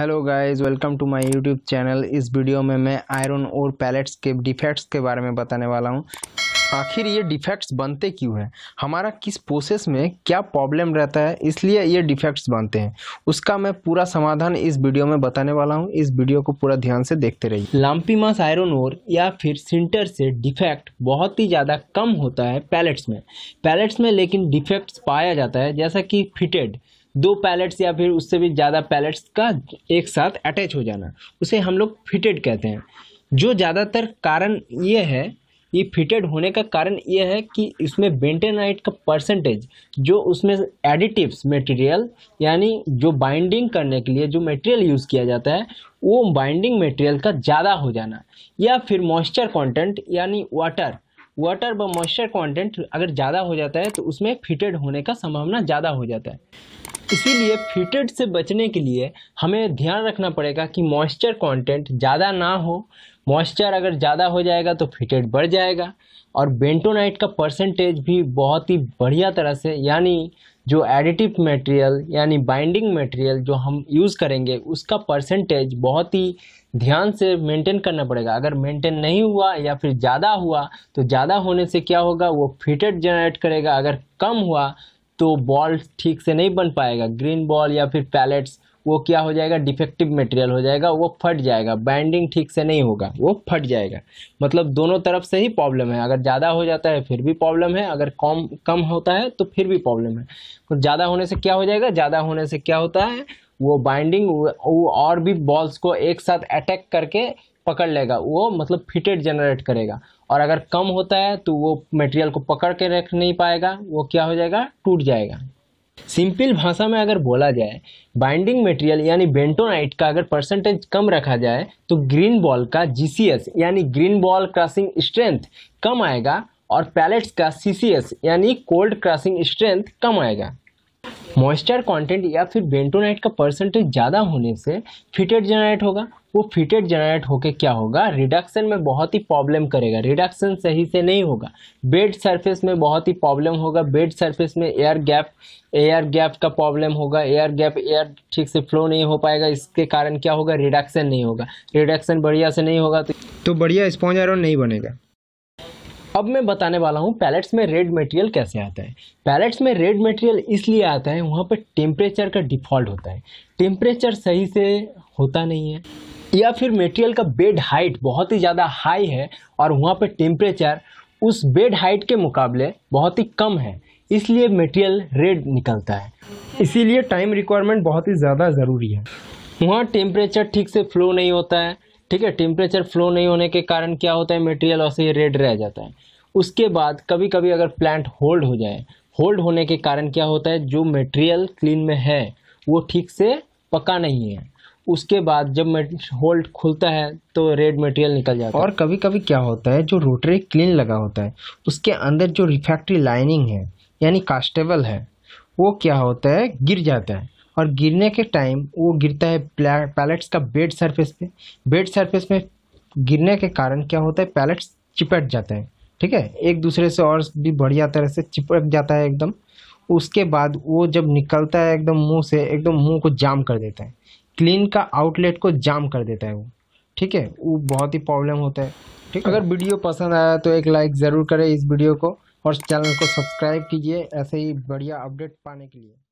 hello guys welcome to my YouTube channel इस video में मैं आयरन और पैलेट्स के डिफेक्ट्स के बारे में बताने वाला हूं आखिर ये डिफेक्ट्स बनते क्यों हैं हमारा किस प्रोसेस में क्या प्रॉब्लम रहता है इसलिए ये डिफेक्ट्स बनते हैं उसका मैं पूरा समाधान इस वीडियो में बताने वाला हूँ इस वीडियो को पूरा ध्यान से देखते रहिए लाम्पी मास आयरन ओर या फिर सिंटर से डिफेक्ट बहुत ही ज़्यादा कम होता है पैलेट्स में पैलेट्स में लेकिन डिफेक्ट्स पाया जाता है जैसा कि फिटेड दो पैलेट्स या फिर उससे भी ज़्यादा पैलेट्स का एक साथ अटैच हो जाना उसे हम लोग फिटेड कहते हैं जो ज़्यादातर कारण ये है ये फिटेड होने का कारण यह है कि इसमें बेंटेनाइट का परसेंटेज जो उसमें एडिटिव्स मटेरियल यानी जो बाइंडिंग करने के लिए जो मटेरियल यूज़ किया जाता है वो बाइंडिंग मटेरियल का ज़्यादा हो जाना या फिर मॉइस्चर कंटेंट यानी वाटर वाटर व मॉइस्चर कॉन्टेंट अगर ज़्यादा हो जाता है तो उसमें फिटेड होने का संभावना ज़्यादा हो जाता है इसीलिए फिटेड से बचने के लिए हमें ध्यान रखना पड़ेगा कि मॉइस्चर कंटेंट ज़्यादा ना हो मॉइस्चर अगर ज़्यादा हो जाएगा तो फिटेड बढ़ जाएगा और बेंटोनाइट का परसेंटेज भी बहुत ही बढ़िया तरह से यानी जो एडिटिव मटेरियल यानी बाइंडिंग मटेरियल जो हम यूज़ करेंगे उसका परसेंटेज बहुत ही ध्यान से मेंटेन करना पड़ेगा अगर मेंटेन नहीं हुआ या फिर ज़्यादा हुआ तो ज़्यादा होने से क्या होगा वो फिटेड जनरेट करेगा अगर कम हुआ तो बॉल ठीक से नहीं बन पाएगा ग्रीन बॉल या फिर पैलेट्स वो क्या हो जाएगा डिफेक्टिव मटेरियल हो जाएगा वो फट जाएगा बाइंडिंग ठीक से नहीं होगा वो फट जाएगा मतलब दोनों तरफ से ही प्रॉब्लम है अगर ज़्यादा हो जाता है फिर भी प्रॉब्लम है अगर कम कम होता है तो फिर भी प्रॉब्लम है तो ज़्यादा होने से क्या हो जाएगा ज़्यादा होने से क्या होता है वो बाइंडिंग वो और भी बॉल्स को एक साथ अटैक करके पकड़ लेगा वो मतलब फिटेड जनरेट करेगा और अगर कम होता है तो वो मटेरियल को पकड़ के रख नहीं पाएगा वो क्या हो जाएगा टूट जाएगा सिंपल भाषा में अगर बोला जाए बाइंडिंग मटेरियल यानी बेंटोनाइट का अगर परसेंटेज कम रखा जाए तो ग्रीन बॉल का जी यानी ग्रीन बॉल क्रॉसिंग स्ट्रेंथ कम आएगा और पैलेट्स का सी यानी कोल्ड क्रॉसिंग स्ट्रेंथ कम आएगा मॉइस्चर कंटेंट या फिर बेंटोनाइट का परसेंटेज ज़्यादा होने से फिटेड जनरेट होगा वो फिटेड जनरेट होके क्या होगा रिडक्शन में बहुत ही प्रॉब्लम करेगा रिडक्शन सही से नहीं होगा बेड सरफेस में बहुत ही प्रॉब्लम होगा बेड सरफेस में एयर गैप एयर गैप का प्रॉब्लम होगा एयर गैप एयर ठीक से फ्लो नहीं हो पाएगा इसके कारण क्या होगा रिडक्शन नहीं होगा रिडक्शन बढ़िया से नहीं होगा तो, तो बढ़िया स्पॉन्ज आयरन नहीं बनेगा अब मैं बताने वाला हूँ पैलेट्स में रेड मटेरियल कैसे आता है पैलेट्स में रेड मटेरियल इसलिए आता है वहाँ पर टेम्परेचर का डिफॉल्ट होता है टेम्परेचर सही से होता नहीं है या फिर मटेरियल का बेड हाइट बहुत ही ज़्यादा हाई है और वहाँ पर टेम्परेचर उस बेड हाइट के मुकाबले बहुत ही कम है इसलिए मटेरियल रेड निकलता है इसीलिए टाइम रिक्वायरमेंट बहुत ही ज़्यादा ज़रूरी है वहाँ टेम्परेचर ठीक से फ्लो नहीं होता है ठीक है टेम्परेचर फ्लो नहीं होने के कारण क्या होता है मटेरियल वैसे ही रेड रह जाता है उसके बाद कभी कभी अगर प्लांट होल्ड हो जाए होल्ड होने के कारण क्या होता है जो मटेरियल क्लीन में है वो ठीक से पका नहीं है उसके बाद जब होल्ड खुलता है तो रेड मटेरियल निकल जाता है और कभी कभी क्या होता है जो रोटरी क्लीन लगा होता है उसके अंदर जो रिफैक्ट्री लाइनिंग है यानी कास्टेबल है वो क्या होता है गिर जाता है और गिरने के टाइम वो गिरता है पैलेट्स का बेड सरफेस पे बेड सरफेस में गिरने के कारण क्या होता है पैलेट्स चिपट जाते हैं ठीक है एक दूसरे से और भी बढ़िया तरह से चिपट जाता है एकदम उसके बाद वो जब निकलता है एकदम मुंह से एकदम मुंह को जाम कर देता है क्लीन का आउटलेट को जाम कर देता है वो ठीक है वो बहुत ही प्रॉब्लम होता है ठीक अगर वीडियो पसंद आया तो एक लाइक ज़रूर करें इस वीडियो को और चैनल को सब्सक्राइब कीजिए ऐसे ही बढ़िया अपडेट पाने के लिए